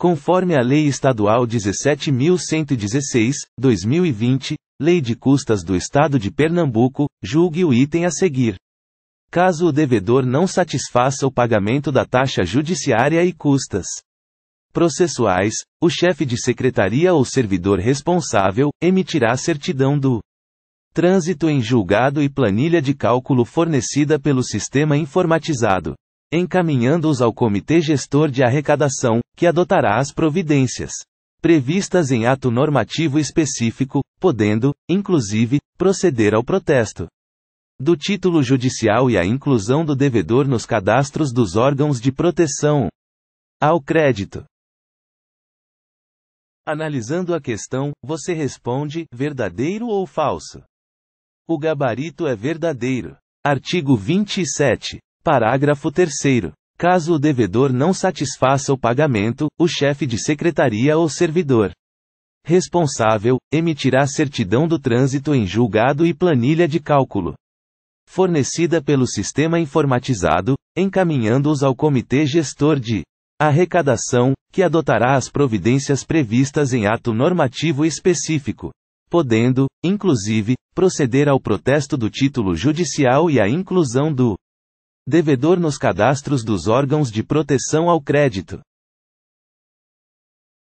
Conforme a Lei Estadual 17.116, 2020, Lei de Custas do Estado de Pernambuco, julgue o item a seguir. Caso o devedor não satisfaça o pagamento da taxa judiciária e custas processuais, o chefe de secretaria ou servidor responsável emitirá certidão do trânsito em julgado e planilha de cálculo fornecida pelo sistema informatizado encaminhando-os ao Comitê Gestor de Arrecadação, que adotará as providências previstas em ato normativo específico, podendo, inclusive, proceder ao protesto do título judicial e à inclusão do devedor nos cadastros dos órgãos de proteção ao crédito. Analisando a questão, você responde: verdadeiro ou falso? O gabarito é verdadeiro. Artigo 27. Parágrafo 3. Caso o devedor não satisfaça o pagamento, o chefe de secretaria ou servidor responsável emitirá certidão do trânsito em julgado e planilha de cálculo fornecida pelo sistema informatizado, encaminhando-os ao Comitê Gestor de Arrecadação, que adotará as providências previstas em ato normativo específico, podendo, inclusive, proceder ao protesto do título judicial e à inclusão do devedor nos cadastros dos órgãos de proteção ao crédito.